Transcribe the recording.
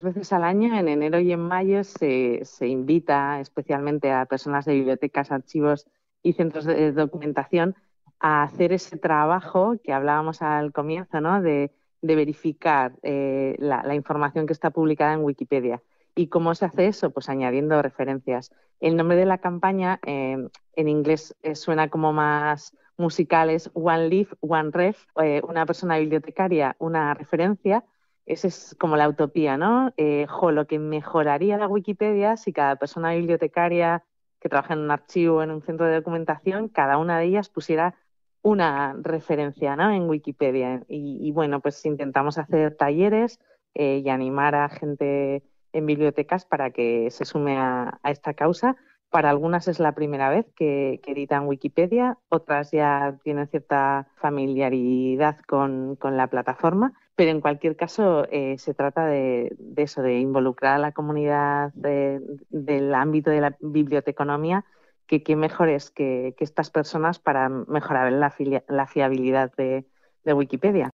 veces al año, en enero y en mayo, se, invita especialmente a personas de bibliotecas, archivos y centros de documentación a hacer ese trabajo que hablábamos al comienzo, ¿no? De, verificar eh, la, información que está publicada en Wikipedia. ¿Y cómo se hace eso? Pues añadiendo referencias. El nombre de la campaña eh, en inglés eh, suena como más musical, es One Leaf, One Ref, una persona bibliotecaria, una referencia, esa es como la utopía, ¿no? Eh, lo que mejoraría la Wikipedia si cada persona bibliotecaria que trabaja en un archivo, en un centro de documentación, cada una de ellas pusiera una referencia ¿no? en Wikipedia. Y, bueno, pues intentamos hacer talleres eh, y animar a gente en bibliotecas para que se sume a, esta causa. Para algunas es la primera vez que, editan Wikipedia, otras ya tienen cierta familiaridad con la plataforma pero en cualquier caso, eh, se trata de, eso, de involucrar a la comunidad del ámbito de la biblioteconomía, que qué mejor es que, estas personas para mejorar la, fiabilidad de Wikipedia.